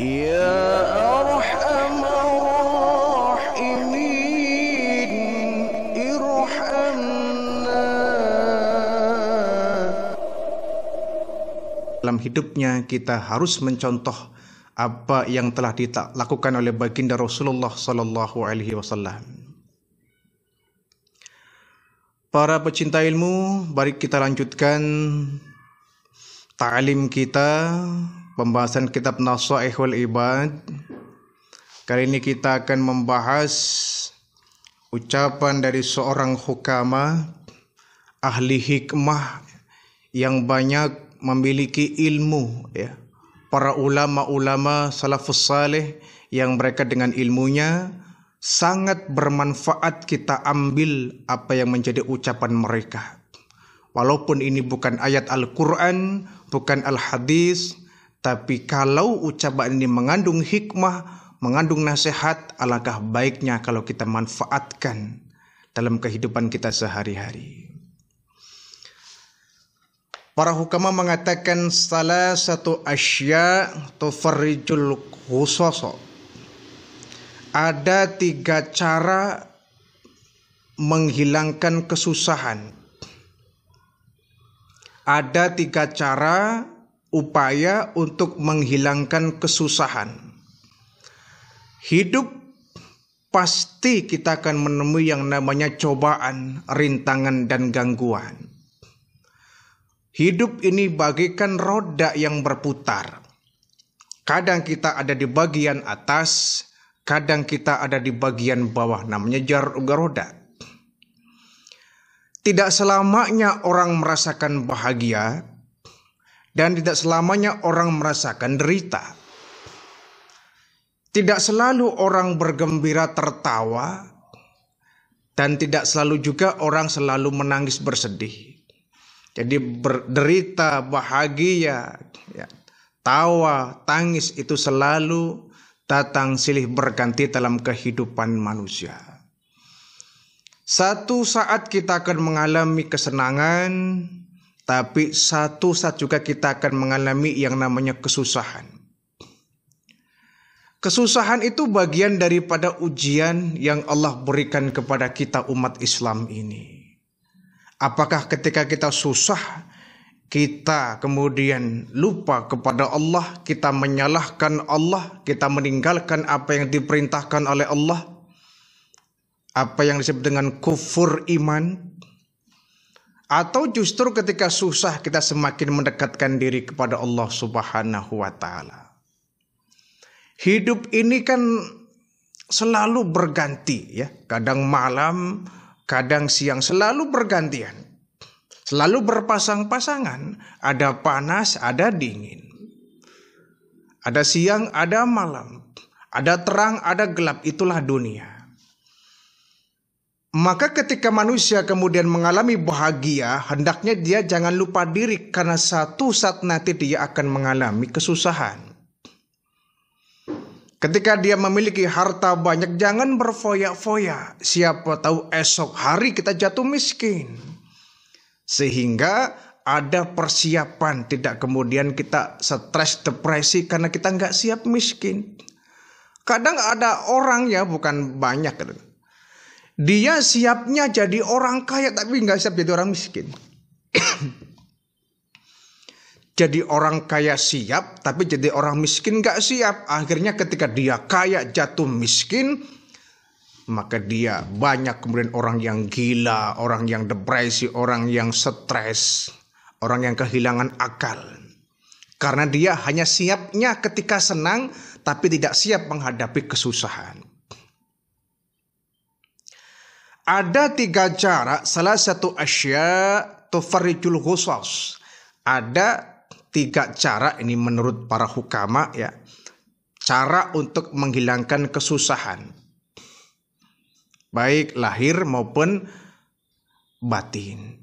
Ya Arhamar Rahimin Irhamna Dalam hidupnya kita harus mencontoh apa yang telah dilakukan oleh baginda Rasulullah Sallallahu Alaihi Wasallam. Para pecinta ilmu, mari kita lanjutkan ta'lim kita pembahasan kitab Nasaihul Ibad. Kali ini kita akan membahas ucapan dari seorang hukama ahli hikmah yang banyak memiliki ilmu ya. Para ulama-ulama salafus saleh yang mereka dengan ilmunya sangat bermanfaat kita ambil apa yang menjadi ucapan mereka. Walaupun ini bukan ayat Al-Quran, bukan Al-Hadis, tapi kalau ucapan ini mengandung hikmah, mengandung nasihat, alangkah baiknya kalau kita manfaatkan dalam kehidupan kita sehari-hari. Para hukama mengatakan salah satu asya tufarrijul khusoso. Ada tiga cara menghilangkan kesusahan. Ada tiga cara upaya untuk menghilangkan kesusahan. Hidup pasti kita akan menemui yang namanya cobaan, rintangan, dan gangguan. Hidup ini bagaikan roda yang berputar. Kadang kita ada di bagian atas, kadang kita ada di bagian bawah, namanya jarak roda. Tidak selamanya orang merasakan bahagia, dan tidak selamanya orang merasakan derita. Tidak selalu orang bergembira tertawa, dan tidak selalu juga orang selalu menangis bersedih. Jadi berderita, bahagia, ya, tawa, tangis itu selalu datang silih berganti dalam kehidupan manusia. Satu saat kita akan mengalami kesenangan, tapi satu saat juga kita akan mengalami yang namanya kesusahan. Kesusahan itu bagian daripada ujian yang Allah berikan kepada kita umat Islam ini. Apakah ketika kita susah, kita kemudian lupa kepada Allah, kita menyalahkan Allah, kita meninggalkan apa yang diperintahkan oleh Allah, apa yang disebut dengan kufur iman, atau justru ketika susah kita semakin mendekatkan diri kepada Allah Subhanahu wa taala. Hidup ini kan selalu berganti ya, kadang malam, kadang siang selalu bergantian. Selalu berpasang-pasangan, ada panas, ada dingin. Ada siang, ada malam. Ada terang, ada gelap, itulah dunia. Maka ketika manusia kemudian mengalami bahagia, hendaknya dia jangan lupa diri karena satu saat nanti dia akan mengalami kesusahan. Ketika dia memiliki harta banyak, jangan berfoya-foya. Siapa tahu esok hari kita jatuh miskin. Sehingga ada persiapan, tidak kemudian kita stres, depresi karena kita nggak siap miskin. Kadang ada orang ya, bukan banyak dia siapnya jadi orang kaya tapi nggak siap jadi orang miskin. jadi orang kaya siap tapi jadi orang miskin nggak siap. Akhirnya ketika dia kaya jatuh miskin, maka dia banyak kemudian orang yang gila, orang yang depresi, orang yang stres, orang yang kehilangan akal. Karena dia hanya siapnya ketika senang tapi tidak siap menghadapi kesusahan. Ada tiga cara, salah satu asya tufarrijul ghusas. Ada tiga cara ini menurut para hukama ya. Cara untuk menghilangkan kesusahan. Baik lahir maupun batin.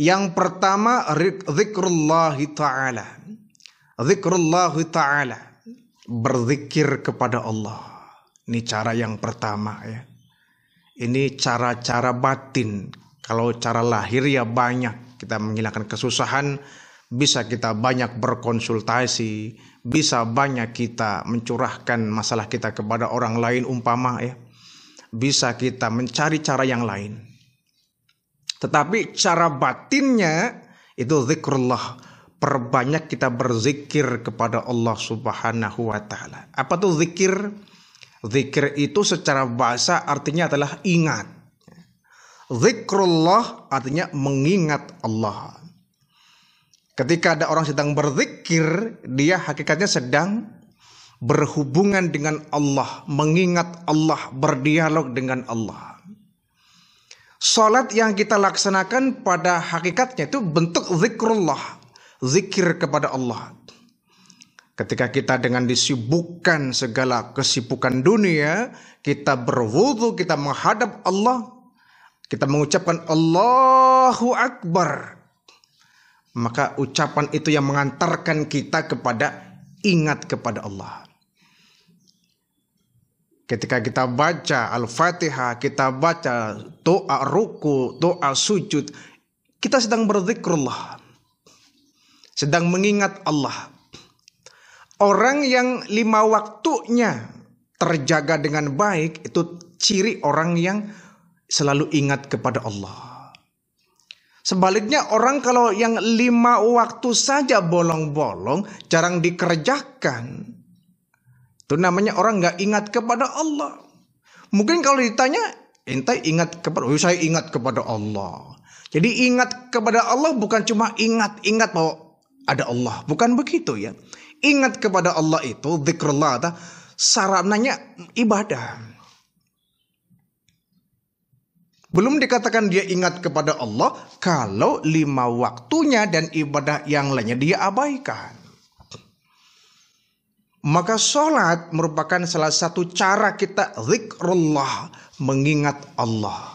Yang pertama zikrullah taala. Zikrullah taala berzikir kepada Allah. Ini cara yang pertama ya. Ini cara-cara batin. Kalau cara lahir ya banyak. Kita menghilangkan kesusahan, bisa kita banyak berkonsultasi, bisa banyak kita mencurahkan masalah kita kepada orang lain umpama ya. Bisa kita mencari cara yang lain. Tetapi cara batinnya itu zikrullah. Perbanyak kita berzikir kepada Allah Subhanahu wa taala. Apa tuh zikir? Zikir itu secara bahasa artinya adalah ingat. Zikrullah artinya mengingat Allah. Ketika ada orang sedang berzikir, dia hakikatnya sedang berhubungan dengan Allah, mengingat Allah, berdialog dengan Allah. Salat yang kita laksanakan pada hakikatnya itu bentuk zikrullah, zikir kepada Allah. Ketika kita dengan disibukkan segala kesibukan dunia, kita berwudu, kita menghadap Allah, kita mengucapkan Allahu Akbar. Maka ucapan itu yang mengantarkan kita kepada ingat kepada Allah. Ketika kita baca Al-Fatihah, kita baca doa ruku, doa sujud, kita sedang berzikrullah. Sedang mengingat Allah Orang yang lima waktunya terjaga dengan baik itu ciri orang yang selalu ingat kepada Allah. Sebaliknya orang kalau yang lima waktu saja bolong-bolong jarang dikerjakan. Itu namanya orang nggak ingat kepada Allah. Mungkin kalau ditanya, entah ingat kepada, oh, saya ingat kepada Allah. Jadi ingat kepada Allah bukan cuma ingat-ingat bahwa ada Allah. Bukan begitu ya. Ingat kepada Allah itu, zikrullah ta, sarananya ibadah. Belum dikatakan dia ingat kepada Allah kalau lima waktunya dan ibadah yang lainnya dia abaikan. Maka sholat merupakan salah satu cara kita zikrullah, mengingat Allah.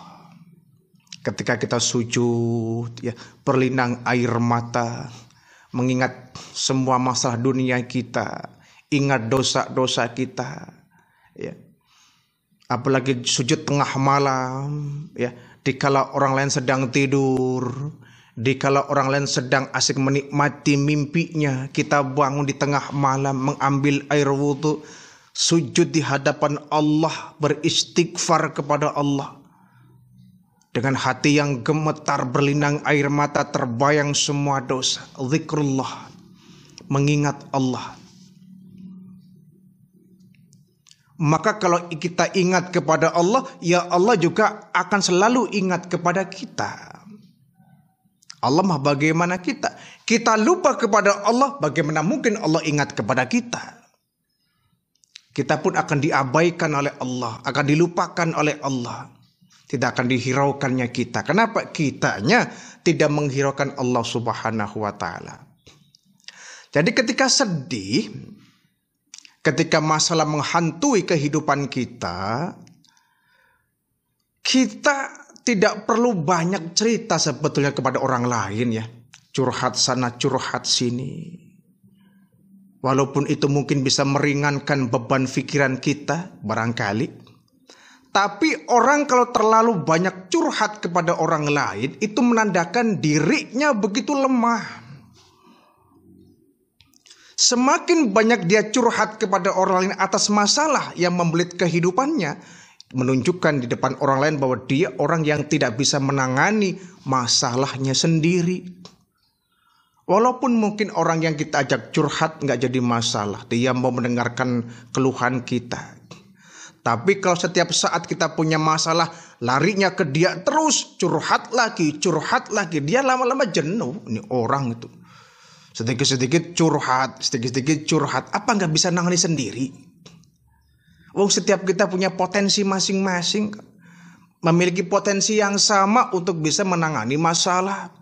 Ketika kita sujud, ya, berlinang air mata, mengingat semua masalah dunia kita, ingat dosa-dosa kita, ya. Apalagi sujud tengah malam, ya, di kala orang lain sedang tidur, di kala orang lain sedang asik menikmati mimpinya, kita bangun di tengah malam mengambil air wudhu, sujud di hadapan Allah, beristighfar kepada Allah. Dengan hati yang gemetar berlinang air mata terbayang semua dosa. Zikrullah. Mengingat Allah. Maka kalau kita ingat kepada Allah, ya Allah juga akan selalu ingat kepada kita. Allah mah bagaimana kita? Kita lupa kepada Allah, bagaimana mungkin Allah ingat kepada kita? Kita pun akan diabaikan oleh Allah, akan dilupakan oleh Allah. Tidak akan dihiraukannya kita. Kenapa? Kitanya tidak menghiraukan Allah Subhanahu wa taala. Jadi ketika sedih, ketika masalah menghantui kehidupan kita, kita tidak perlu banyak cerita sebetulnya kepada orang lain ya. Curhat sana, curhat sini. Walaupun itu mungkin bisa meringankan beban pikiran kita barangkali tapi orang kalau terlalu banyak curhat kepada orang lain itu menandakan dirinya begitu lemah. Semakin banyak dia curhat kepada orang lain atas masalah yang membelit kehidupannya, menunjukkan di depan orang lain bahwa dia orang yang tidak bisa menangani masalahnya sendiri. Walaupun mungkin orang yang kita ajak curhat nggak jadi masalah, dia mau mendengarkan keluhan kita. Tapi kalau setiap saat kita punya masalah, larinya ke dia terus, curhat lagi, curhat lagi. Dia lama-lama jenuh, ini orang itu. Sedikit-sedikit curhat, sedikit-sedikit curhat. Apa nggak bisa nangani sendiri? Wong setiap kita punya potensi masing-masing, memiliki potensi yang sama untuk bisa menangani masalah.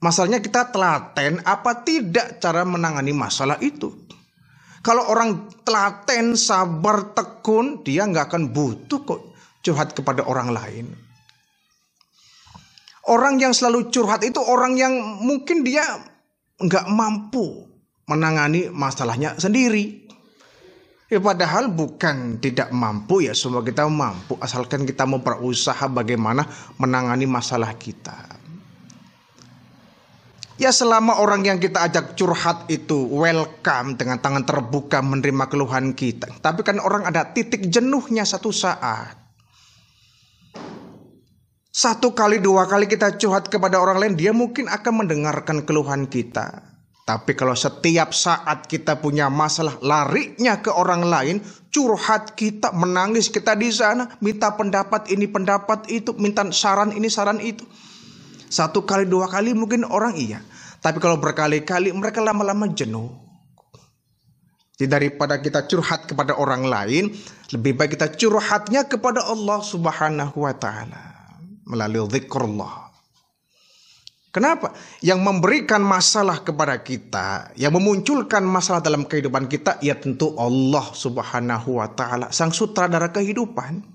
Masalahnya kita telaten apa tidak cara menangani masalah itu. Kalau orang telaten, sabar, tekun, dia nggak akan butuh kok curhat kepada orang lain. Orang yang selalu curhat itu orang yang mungkin dia nggak mampu menangani masalahnya sendiri. Ya, padahal bukan tidak mampu ya semua kita mampu asalkan kita mau berusaha bagaimana menangani masalah kita. Ya selama orang yang kita ajak curhat itu welcome dengan tangan terbuka menerima keluhan kita. Tapi kan orang ada titik jenuhnya satu saat. Satu kali dua kali kita curhat kepada orang lain dia mungkin akan mendengarkan keluhan kita. Tapi kalau setiap saat kita punya masalah larinya ke orang lain, curhat kita, menangis kita di sana, minta pendapat ini pendapat itu, minta saran ini saran itu satu kali dua kali mungkin orang iya. Tapi kalau berkali-kali mereka lama-lama jenuh. Jadi daripada kita curhat kepada orang lain, lebih baik kita curhatnya kepada Allah Subhanahu wa taala melalui zikrullah. Kenapa? Yang memberikan masalah kepada kita, yang memunculkan masalah dalam kehidupan kita, ya tentu Allah Subhanahu wa taala, sang sutradara kehidupan.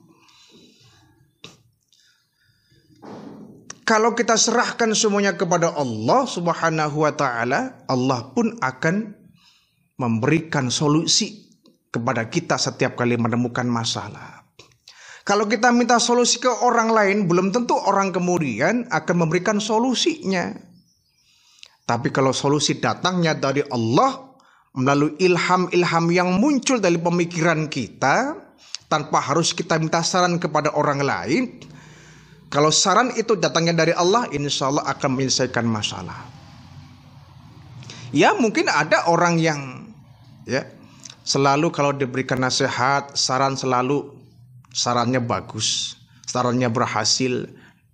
Kalau kita serahkan semuanya kepada Allah Subhanahu wa taala, Allah pun akan memberikan solusi kepada kita setiap kali menemukan masalah. Kalau kita minta solusi ke orang lain, belum tentu orang kemudian akan memberikan solusinya. Tapi kalau solusi datangnya dari Allah melalui ilham-ilham yang muncul dari pemikiran kita tanpa harus kita minta saran kepada orang lain, kalau saran itu datangnya dari Allah, insya Allah akan menyelesaikan masalah. Ya mungkin ada orang yang ya selalu kalau diberikan nasihat, saran selalu sarannya bagus, sarannya berhasil,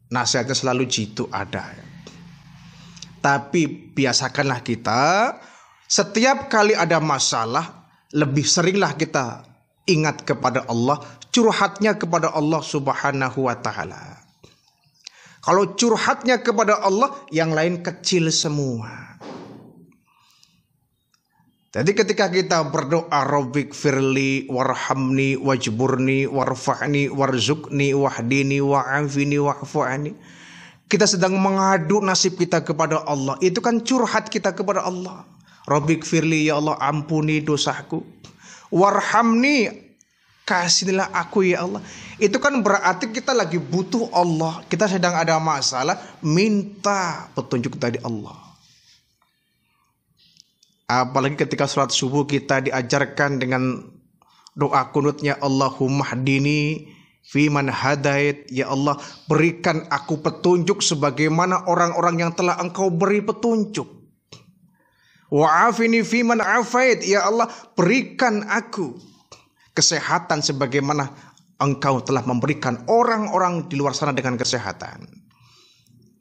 nasihatnya selalu jitu ada. Tapi biasakanlah kita setiap kali ada masalah lebih seringlah kita ingat kepada Allah, curhatnya kepada Allah Subhanahu wa taala. Kalau curhatnya kepada Allah, yang lain kecil semua. Jadi ketika kita berdoa Rabbik firli warhamni wajburni warfa'ni warzukni wahdini wa'afini wa'fu'ani. Kita sedang mengadu nasib kita kepada Allah. Itu kan curhat kita kepada Allah. Rabbik firli ya Allah ampuni dosaku. Warhamni kasihilah aku ya Allah. Itu kan berarti kita lagi butuh Allah. Kita sedang ada masalah, minta petunjuk dari Allah. Apalagi ketika sholat subuh kita diajarkan dengan doa kunutnya Allahumma hadini fiman hadait ya Allah berikan aku petunjuk sebagaimana orang-orang yang telah engkau beri petunjuk wa'afini fiman afait ya Allah berikan aku kesehatan sebagaimana engkau telah memberikan orang-orang di luar sana dengan kesehatan.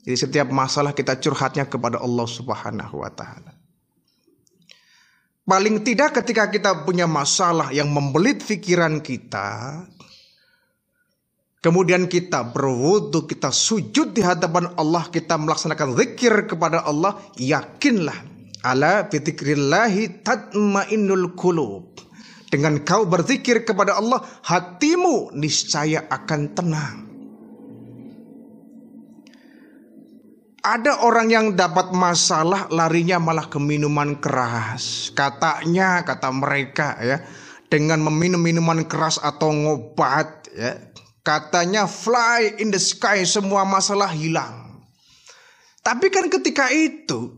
Jadi setiap masalah kita curhatnya kepada Allah Subhanahu wa taala. Paling tidak ketika kita punya masalah yang membelit pikiran kita, kemudian kita berwudu, kita sujud di hadapan Allah, kita melaksanakan zikir kepada Allah, yakinlah ala bi tatmainnul qulub dengan kau berzikir kepada Allah, hatimu niscaya akan tenang. Ada orang yang dapat masalah larinya malah ke minuman keras. Katanya, kata mereka ya, dengan meminum minuman keras atau ngobat ya, katanya fly in the sky semua masalah hilang. Tapi kan ketika itu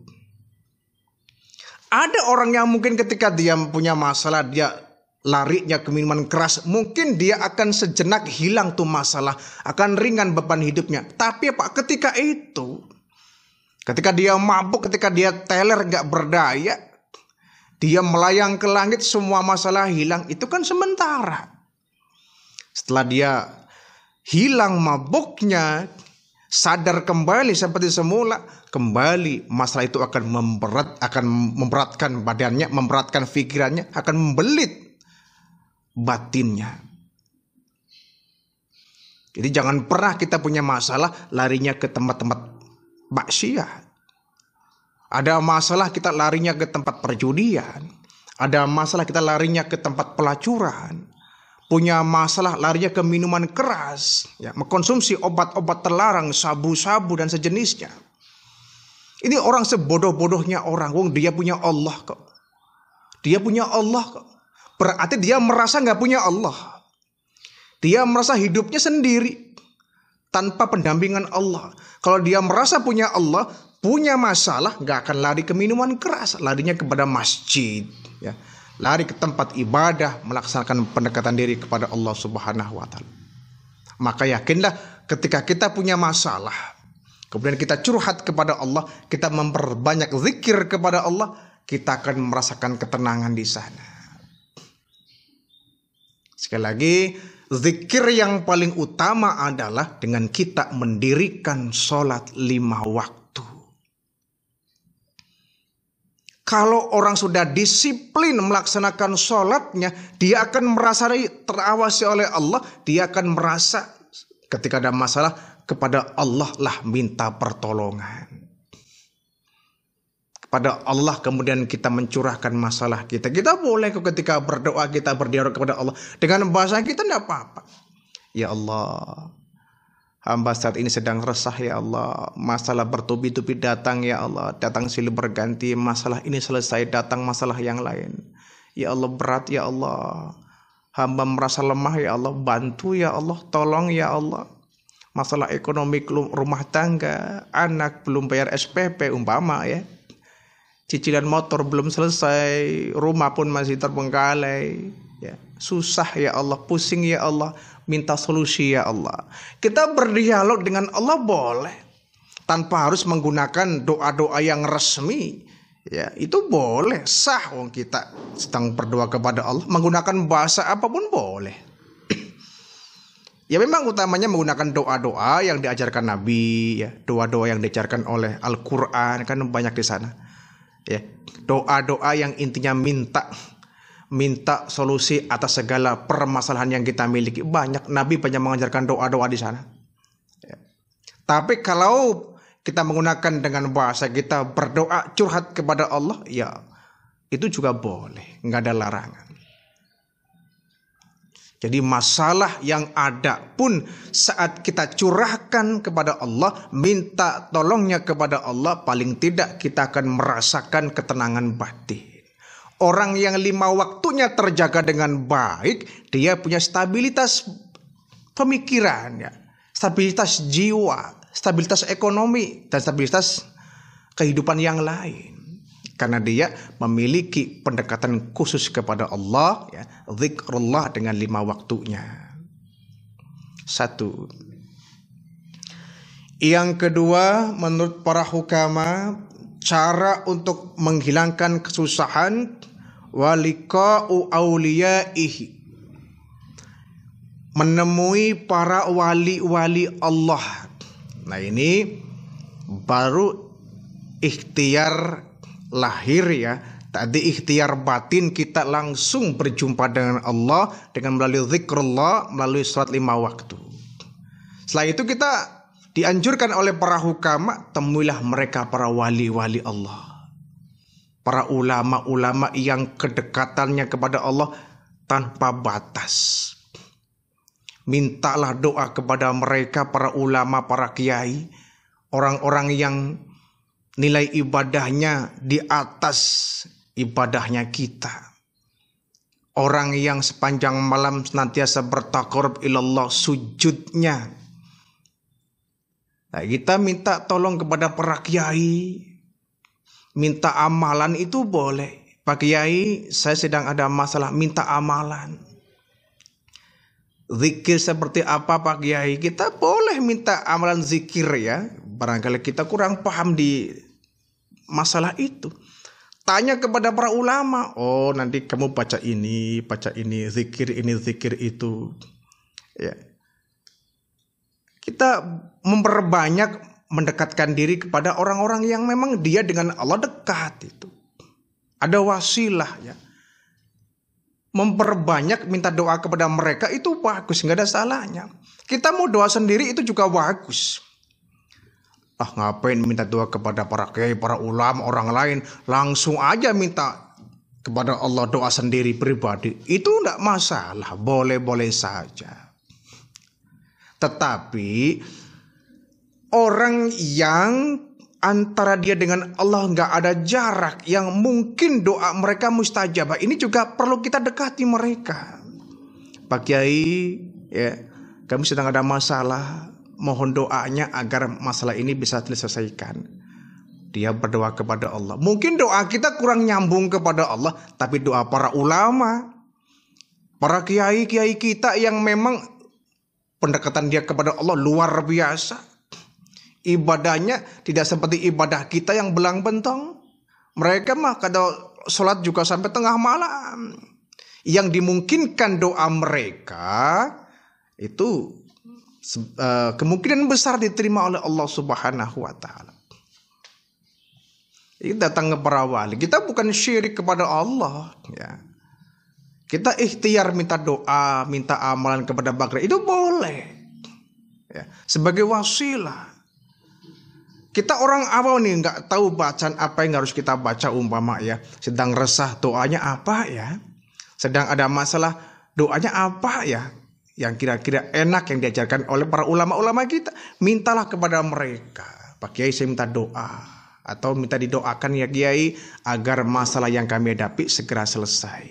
ada orang yang mungkin ketika dia punya masalah dia Lariknya ke minuman keras, mungkin dia akan sejenak hilang tuh masalah, akan ringan beban hidupnya. Tapi Pak, ketika itu, ketika dia mabuk, ketika dia teler nggak berdaya, dia melayang ke langit, semua masalah hilang. Itu kan sementara. Setelah dia hilang mabuknya, sadar kembali seperti semula, kembali masalah itu akan memberat akan memberatkan badannya, memberatkan pikirannya, akan membelit batinnya. Jadi jangan pernah kita punya masalah larinya ke tempat-tempat maksiat. Ada masalah kita larinya ke tempat perjudian. Ada masalah kita larinya ke tempat pelacuran. Punya masalah larinya ke minuman keras, ya, mengkonsumsi obat-obat terlarang, sabu-sabu dan sejenisnya. Ini orang sebodoh-bodohnya orang, wong dia punya Allah kok. Dia punya Allah kok berarti dia merasa nggak punya Allah. Dia merasa hidupnya sendiri tanpa pendampingan Allah. Kalau dia merasa punya Allah, punya masalah, nggak akan lari ke minuman keras, larinya kepada masjid, ya. lari ke tempat ibadah, melaksanakan pendekatan diri kepada Allah Subhanahu Wa Taala. Maka yakinlah ketika kita punya masalah, kemudian kita curhat kepada Allah, kita memperbanyak zikir kepada Allah, kita akan merasakan ketenangan di sana. Sekali lagi, zikir yang paling utama adalah dengan kita mendirikan sholat lima waktu. Kalau orang sudah disiplin melaksanakan sholatnya, dia akan merasa terawasi oleh Allah, dia akan merasa ketika ada masalah kepada Allah lah minta pertolongan pada Allah kemudian kita mencurahkan masalah kita. Kita boleh ketika berdoa kita berdialog kepada Allah dengan bahasa kita tidak apa-apa. Ya Allah, Hamba saat ini sedang resah ya Allah. Masalah bertubi-tubi datang ya Allah. Datang silih berganti. Masalah ini selesai datang masalah yang lain. Ya Allah berat ya Allah. Hamba merasa lemah ya Allah. Bantu ya Allah. Tolong ya Allah. Masalah ekonomi rumah tangga. Anak belum bayar SPP umpama ya cicilan motor belum selesai, rumah pun masih terbengkalai, ya. Susah ya Allah, pusing ya Allah, minta solusi ya Allah. Kita berdialog dengan Allah boleh tanpa harus menggunakan doa-doa yang resmi. Ya, itu boleh sah wong kita sedang berdoa kepada Allah menggunakan bahasa apapun boleh. ya memang utamanya menggunakan doa-doa yang diajarkan Nabi, ya, doa-doa yang diajarkan oleh Al-Qur'an kan banyak di sana ya doa-doa yang intinya minta minta solusi atas segala permasalahan yang kita miliki banyak nabi banyak mengajarkan doa-doa di sana ya. tapi kalau kita menggunakan dengan bahasa kita berdoa curhat kepada Allah ya itu juga boleh nggak ada larangan jadi masalah yang ada pun saat kita curahkan kepada Allah, minta tolongnya kepada Allah, paling tidak kita akan merasakan ketenangan batin. Orang yang lima waktunya terjaga dengan baik, dia punya stabilitas pemikirannya, stabilitas jiwa, stabilitas ekonomi, dan stabilitas kehidupan yang lain karena dia memiliki pendekatan khusus kepada Allah ya zikrullah dengan lima waktunya satu yang kedua menurut para hukama cara untuk menghilangkan kesusahan walika'u auliyaihi menemui para wali-wali Allah nah ini baru ikhtiar lahir ya tadi ikhtiar batin kita langsung berjumpa dengan Allah dengan melalui zikrullah melalui sholat lima waktu setelah itu kita dianjurkan oleh para hukama temuilah mereka para wali-wali Allah para ulama-ulama yang kedekatannya kepada Allah tanpa batas mintalah doa kepada mereka para ulama para kiai orang-orang yang nilai ibadahnya di atas ibadahnya kita. Orang yang sepanjang malam senantiasa bertakarub ilallah sujudnya. Nah, kita minta tolong kepada para kiai. Minta amalan itu boleh. Pak Kiai, saya sedang ada masalah minta amalan. Zikir seperti apa Pak Kiai? Kita boleh minta amalan zikir ya. Barangkali kita kurang paham di masalah itu. Tanya kepada para ulama, oh nanti kamu baca ini, baca ini, zikir ini, zikir itu. Ya. Kita memperbanyak mendekatkan diri kepada orang-orang yang memang dia dengan Allah dekat itu. Ada wasilah ya. Memperbanyak minta doa kepada mereka itu bagus, nggak ada salahnya. Kita mau doa sendiri itu juga bagus. Ah ngapain minta doa kepada para kiai, para ulama, orang lain. Langsung aja minta kepada Allah doa sendiri pribadi. Itu tidak masalah, boleh-boleh saja. Tetapi orang yang antara dia dengan Allah nggak ada jarak yang mungkin doa mereka mustajab, Ini juga perlu kita dekati mereka. Pak Kiai, ya, kami sedang ada masalah mohon doanya agar masalah ini bisa diselesaikan. Dia berdoa kepada Allah. Mungkin doa kita kurang nyambung kepada Allah, tapi doa para ulama, para kiai-kiai kita yang memang pendekatan dia kepada Allah luar biasa. Ibadahnya tidak seperti ibadah kita yang belang bentong. Mereka mah kalau sholat juga sampai tengah malam. Yang dimungkinkan doa mereka itu Eh, kemungkinan besar diterima oleh Allah Subhanahu wa taala. Ini datang ke para wali. Kita bukan syirik kepada Allah, ya. Kita ikhtiar minta doa, minta amalan kepada Bakri itu boleh. Ya, sebagai wasilah. Kita orang awal nih nggak tahu bacaan apa yang harus kita baca umpama ya. Sedang resah doanya apa ya? Sedang ada masalah doanya apa ya? yang kira-kira enak yang diajarkan oleh para ulama-ulama kita mintalah kepada mereka Pak Kiai saya minta doa atau minta didoakan ya Kiai agar masalah yang kami hadapi segera selesai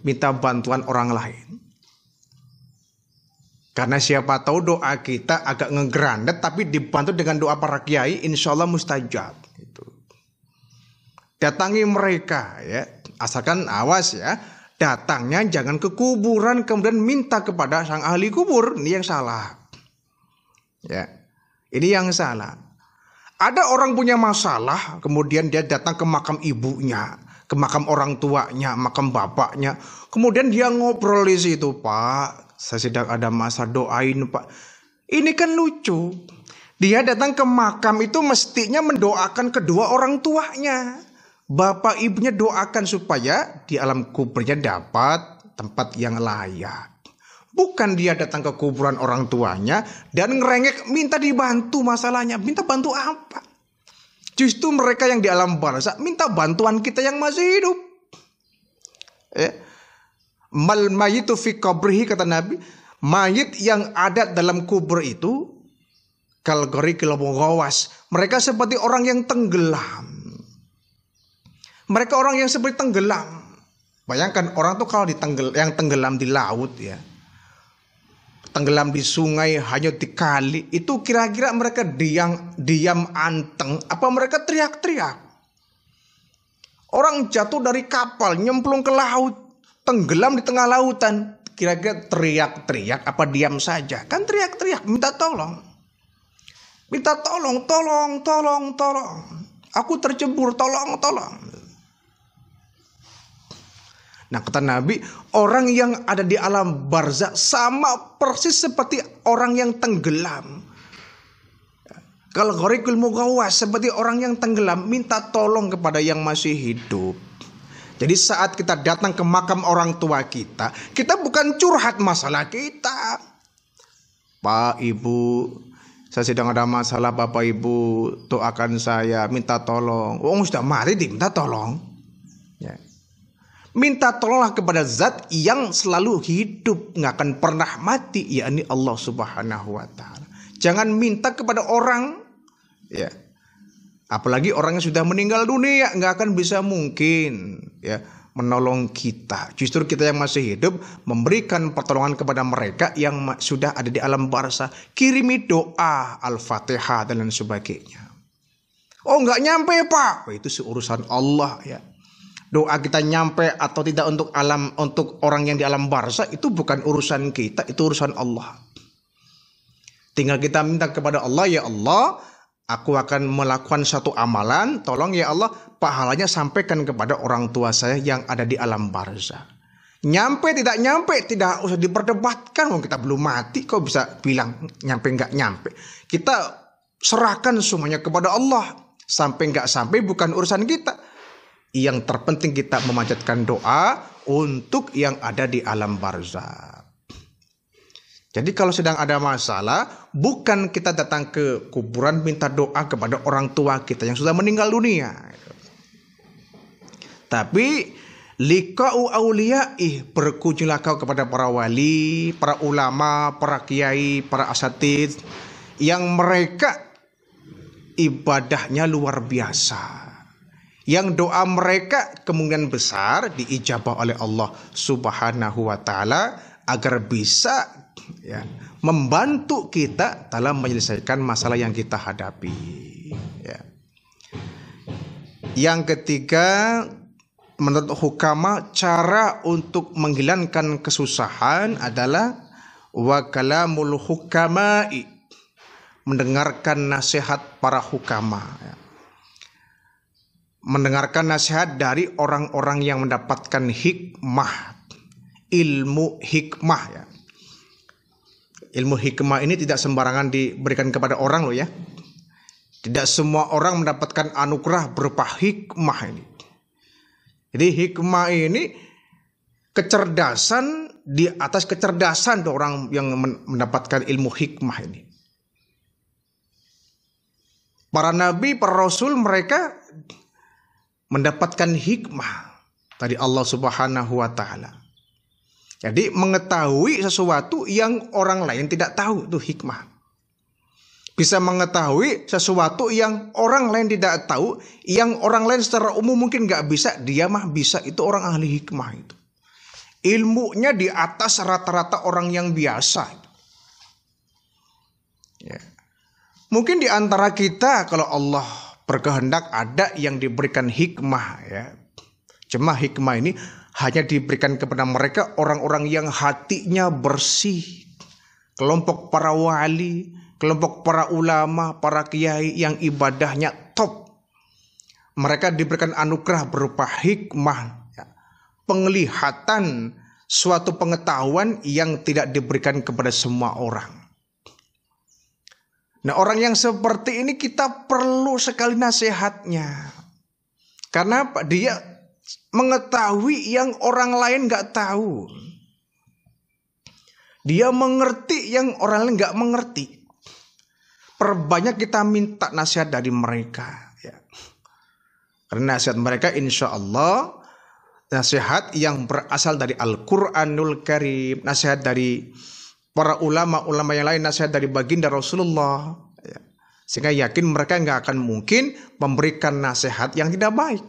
minta bantuan orang lain karena siapa tahu doa kita agak ngegrandet tapi dibantu dengan doa para kiai insya Allah mustajab. Gitu. Datangi mereka ya, asalkan awas ya, Datangnya jangan ke kuburan kemudian minta kepada sang ahli kubur. Ini yang salah. Ya. Ini yang salah. Ada orang punya masalah, kemudian dia datang ke makam ibunya, ke makam orang tuanya, makam bapaknya. Kemudian dia ngobrol di situ, Pak, saya sedang ada masa doain, Pak. Ini kan lucu. Dia datang ke makam itu mestinya mendoakan kedua orang tuanya. Bapak ibunya doakan supaya di alam kuburnya dapat tempat yang layak. Bukan dia datang ke kuburan orang tuanya dan ngerengek minta dibantu masalahnya. Minta bantu apa? Justru mereka yang di alam barzak minta bantuan kita yang masih hidup. Eh? Mal mayitu fi qabrihi kata Nabi. Mayit yang ada dalam kubur itu kalgori kilobogawas. Mereka seperti orang yang tenggelam mereka orang yang seperti tenggelam. Bayangkan orang tuh kalau ditenggel yang tenggelam di laut ya. Tenggelam di sungai, hanya di kali, itu kira-kira mereka diam diam anteng apa mereka teriak-teriak? Orang jatuh dari kapal, nyemplung ke laut, tenggelam di tengah lautan, kira-kira teriak-teriak apa diam saja? Kan teriak-teriak minta tolong. Minta tolong, tolong, tolong, tolong. Aku tercebur, tolong, tolong. Nah kata Nabi, orang yang ada di alam barzak sama persis seperti orang yang tenggelam. Kalau gorikul mugawas seperti orang yang tenggelam minta tolong kepada yang masih hidup. Jadi saat kita datang ke makam orang tua kita, kita bukan curhat masalah kita. Pak, Ibu, saya sedang ada masalah Bapak Ibu, doakan saya, minta tolong. Oh, sudah mati diminta tolong. Ya minta tolonglah kepada zat yang selalu hidup nggak akan pernah mati yakni Allah Subhanahu wa taala. Jangan minta kepada orang ya. Apalagi orang yang sudah meninggal dunia nggak akan bisa mungkin ya menolong kita. Justru kita yang masih hidup memberikan pertolongan kepada mereka yang sudah ada di alam barsa. Kirimi doa, Al-Fatihah dan lain sebagainya. Oh nggak nyampe pak, oh, itu seurusan Allah ya doa kita nyampe atau tidak untuk alam untuk orang yang di alam barza itu bukan urusan kita, itu urusan Allah. Tinggal kita minta kepada Allah, ya Allah, aku akan melakukan satu amalan, tolong ya Allah, pahalanya sampaikan kepada orang tua saya yang ada di alam barza. Nyampe tidak nyampe tidak usah diperdebatkan, kita belum mati kok bisa bilang nyampe nggak nyampe. Kita serahkan semuanya kepada Allah. Sampai nggak sampai bukan urusan kita yang terpenting kita memanjatkan doa untuk yang ada di alam barzah. Jadi kalau sedang ada masalah, bukan kita datang ke kuburan minta doa kepada orang tua kita yang sudah meninggal dunia. Tapi Likau awliya'ih berkunjunglah kau kepada para wali, para ulama, para kiai, para asatid yang mereka ibadahnya luar biasa yang doa mereka kemungkinan besar diijabah oleh Allah Subhanahu wa taala agar bisa ya, membantu kita dalam menyelesaikan masalah yang kita hadapi. Ya. Yang ketiga, menurut hukama cara untuk menghilangkan kesusahan adalah wakalamul hukama mendengarkan nasihat para hukama. Ya mendengarkan nasihat dari orang-orang yang mendapatkan hikmah ilmu hikmah ya ilmu hikmah ini tidak sembarangan diberikan kepada orang loh ya tidak semua orang mendapatkan anugerah berupa hikmah ini jadi hikmah ini kecerdasan di atas kecerdasan orang yang mendapatkan ilmu hikmah ini para nabi para rasul mereka mendapatkan hikmah dari Allah Subhanahu wa taala. Jadi mengetahui sesuatu yang orang lain tidak tahu itu hikmah. Bisa mengetahui sesuatu yang orang lain tidak tahu, yang orang lain secara umum mungkin nggak bisa, dia mah bisa. Itu orang ahli hikmah itu. Ilmunya di atas rata-rata orang yang biasa. Ya. Mungkin di antara kita kalau Allah berkehendak ada yang diberikan hikmah ya. Cuma hikmah ini hanya diberikan kepada mereka orang-orang yang hatinya bersih. Kelompok para wali, kelompok para ulama, para kiai yang ibadahnya top. Mereka diberikan anugerah berupa hikmah, ya. penglihatan, suatu pengetahuan yang tidak diberikan kepada semua orang. Nah orang yang seperti ini kita perlu sekali nasihatnya. Karena dia mengetahui yang orang lain gak tahu. Dia mengerti yang orang lain gak mengerti. Perbanyak kita minta nasihat dari mereka. Ya. Karena nasihat mereka insya Allah nasihat yang berasal dari Al-Quranul Karim, nasihat dari para ulama-ulama yang lain nasihat dari baginda Rasulullah ya. sehingga yakin mereka nggak akan mungkin memberikan nasihat yang tidak baik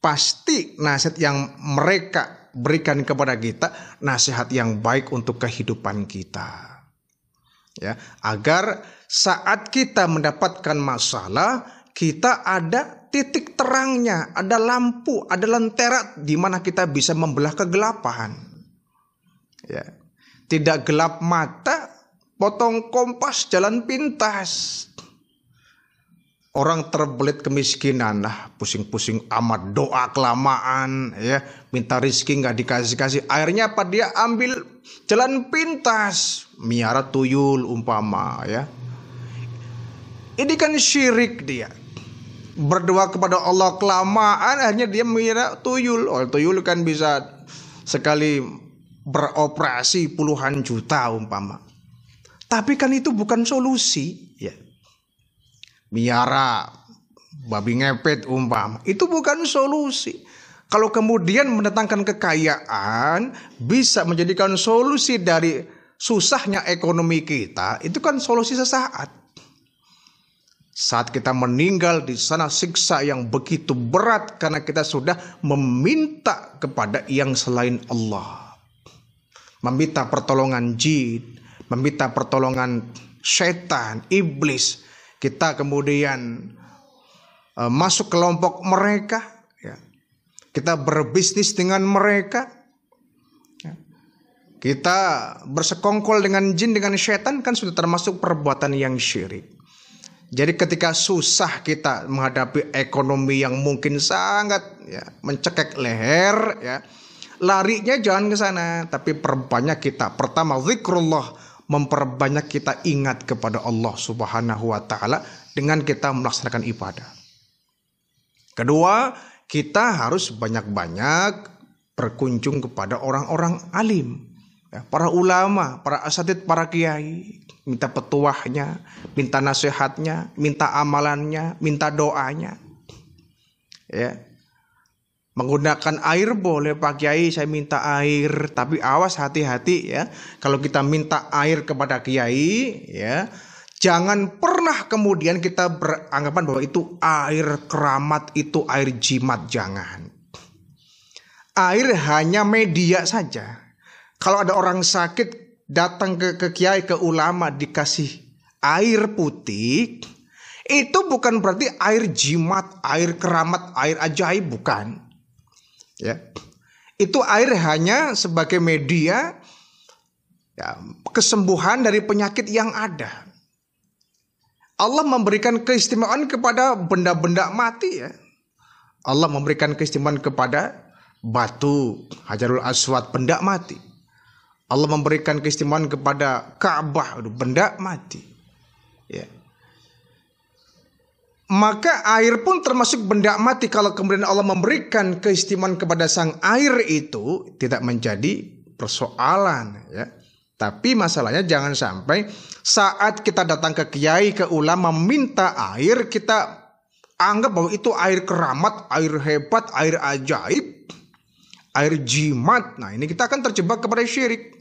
pasti nasihat yang mereka berikan kepada kita nasihat yang baik untuk kehidupan kita ya agar saat kita mendapatkan masalah kita ada titik terangnya, ada lampu, ada lentera di mana kita bisa membelah kegelapan. Ya. Tidak gelap mata, potong kompas jalan pintas. Orang terbelit kemiskinan, lah pusing-pusing amat doa kelamaan, ya minta rizki nggak dikasih-kasih. Akhirnya apa dia ambil jalan pintas, miara tuyul umpama, ya. Ini kan syirik dia, berdoa kepada Allah kelamaan akhirnya dia miara tuyul. Oh, tuyul kan bisa sekali beroperasi puluhan juta umpama. Tapi kan itu bukan solusi, ya. Miara, babi ngepet umpama, itu bukan solusi. Kalau kemudian mendatangkan kekayaan bisa menjadikan solusi dari susahnya ekonomi kita, itu kan solusi sesaat. Saat kita meninggal di sana siksa yang begitu berat karena kita sudah meminta kepada yang selain Allah meminta pertolongan jin, meminta pertolongan setan, iblis. Kita kemudian e, masuk kelompok mereka, ya. kita berbisnis dengan mereka, ya. kita bersekongkol dengan jin, dengan setan kan sudah termasuk perbuatan yang syirik. Jadi ketika susah kita menghadapi ekonomi yang mungkin sangat ya, mencekek leher, ya, larinya jangan ke sana tapi perbanyak kita pertama zikrullah memperbanyak kita ingat kepada Allah Subhanahu wa taala dengan kita melaksanakan ibadah. Kedua, kita harus banyak-banyak berkunjung kepada orang-orang alim, ya, para ulama, para asatid, para kiai, minta petuahnya, minta nasihatnya, minta amalannya, minta doanya. Ya, menggunakan air boleh Pak Kiai saya minta air tapi awas hati-hati ya kalau kita minta air kepada Kiai ya jangan pernah kemudian kita beranggapan bahwa itu air keramat itu air jimat jangan air hanya media saja kalau ada orang sakit datang ke, ke Kiai ke ulama dikasih air putih itu bukan berarti air jimat, air keramat, air ajaib bukan ya itu air hanya sebagai media ya, kesembuhan dari penyakit yang ada. Allah memberikan keistimewaan kepada benda-benda mati ya. Allah memberikan keistimewaan kepada batu Hajarul Aswad benda mati. Allah memberikan keistimewaan kepada Ka'bah benda mati. Ya maka air pun termasuk benda mati kalau kemudian Allah memberikan keistimewaan kepada sang air itu tidak menjadi persoalan ya. Tapi masalahnya jangan sampai saat kita datang ke kiai, ke ulama minta air, kita anggap bahwa itu air keramat, air hebat, air ajaib, air jimat. Nah, ini kita akan terjebak kepada syirik.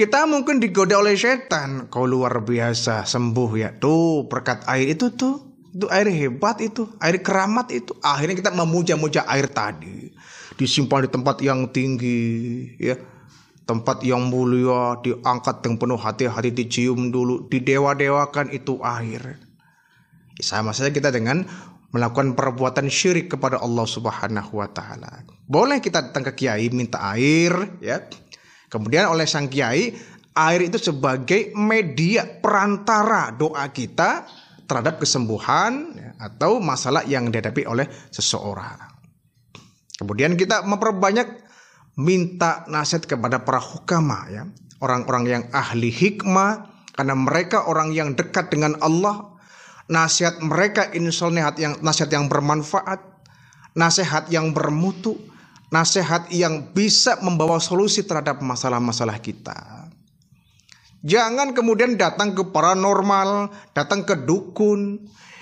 Kita mungkin digoda oleh setan. Kau luar biasa sembuh ya. Tuh berkat air itu tuh. Itu air hebat itu, air keramat itu. Akhirnya kita memuja-muja air tadi. Disimpan di tempat yang tinggi, ya. Tempat yang mulia diangkat dengan penuh hati-hati dicium dulu, didewa-dewakan itu air. Sama saja kita dengan melakukan perbuatan syirik kepada Allah Subhanahu wa taala. Boleh kita datang ke kiai minta air, ya Kemudian oleh sang kiai, air itu sebagai media perantara doa kita terhadap kesembuhan ya, atau masalah yang dihadapi oleh seseorang. Kemudian kita memperbanyak minta nasihat kepada para hukama ya, orang-orang yang ahli hikmah karena mereka orang yang dekat dengan Allah. Nasihat mereka insyaallah Allah nasihat yang bermanfaat, nasihat yang bermutu, nasihat yang bisa membawa solusi terhadap masalah-masalah kita. Jangan kemudian datang ke paranormal, datang ke dukun.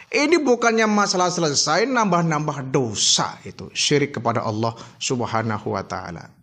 Ini bukannya masalah selesai, nambah-nambah dosa itu. Syirik kepada Allah subhanahu wa ta'ala.